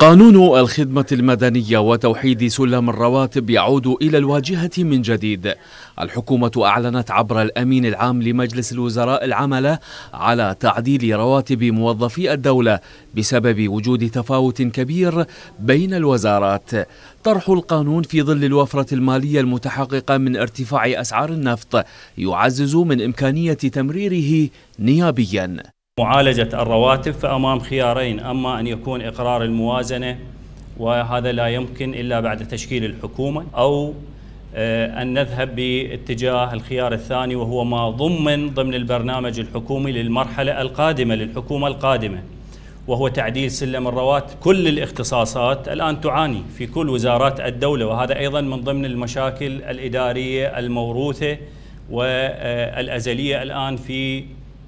قانون الخدمة المدنية وتوحيد سلم الرواتب يعود إلى الواجهة من جديد الحكومة أعلنت عبر الأمين العام لمجلس الوزراء العمل على تعديل رواتب موظفي الدولة بسبب وجود تفاوت كبير بين الوزارات طرح القانون في ظل الوفرة المالية المتحققة من ارتفاع أسعار النفط يعزز من إمكانية تمريره نيابياً معالجة الرواتب فأمام خيارين أما أن يكون إقرار الموازنة وهذا لا يمكن إلا بعد تشكيل الحكومة أو آه، أن نذهب باتجاه الخيار الثاني وهو ما ضمن ضمن البرنامج الحكومي للمرحلة القادمة للحكومة القادمة وهو تعديل سلم الرواتب كل الاختصاصات الآن تعاني في كل وزارات الدولة وهذا أيضا من ضمن المشاكل الإدارية الموروثة والأزلية الآن في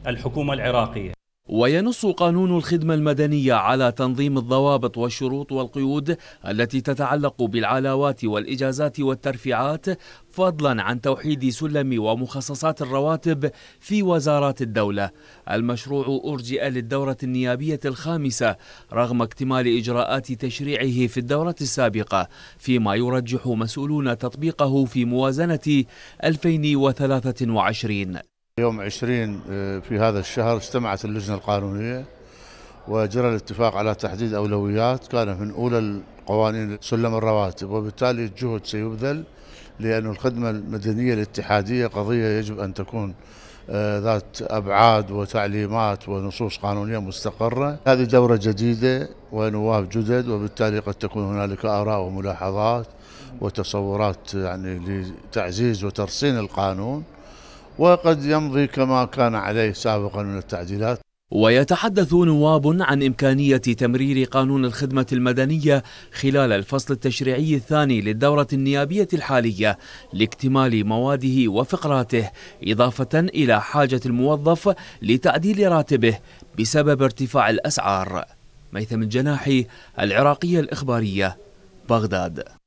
الحكومة العراقية وينص قانون الخدمة المدنية على تنظيم الضوابط والشروط والقيود التي تتعلق بالعلاوات والإجازات والترفيعات فضلا عن توحيد سلم ومخصصات الرواتب في وزارات الدولة المشروع أرجئ للدورة النيابية الخامسة رغم اكتمال إجراءات تشريعه في الدورة السابقة فيما يرجح مسؤولون تطبيقه في موازنة 2023 يوم 20 آه، في هذا الشهر اجتمعت اللجنة القانونية وجرى الاتفاق على تحديد أولويات كانت من أولى القوانين سلم الرواتب وبالتالي الجهد سيبذل لأن الخدمة المدنية الاتحادية قضية يجب أن تكون آه، ذات أبعاد وتعليمات ونصوص قانونية مستقرة هذه دورة جديدة ونواب جدد وبالتالي قد تكون هنالك آراء وملاحظات وتصورات يعني لتعزيز وترصين القانون وقد يمضي كما كان عليه سابقا من التعديلات ويتحدث نواب عن إمكانية تمرير قانون الخدمة المدنية خلال الفصل التشريعي الثاني للدورة النيابية الحالية لاكتمال مواده وفقراته إضافة إلى حاجة الموظف لتعديل راتبه بسبب ارتفاع الأسعار ميثم الجناحي العراقية الإخبارية بغداد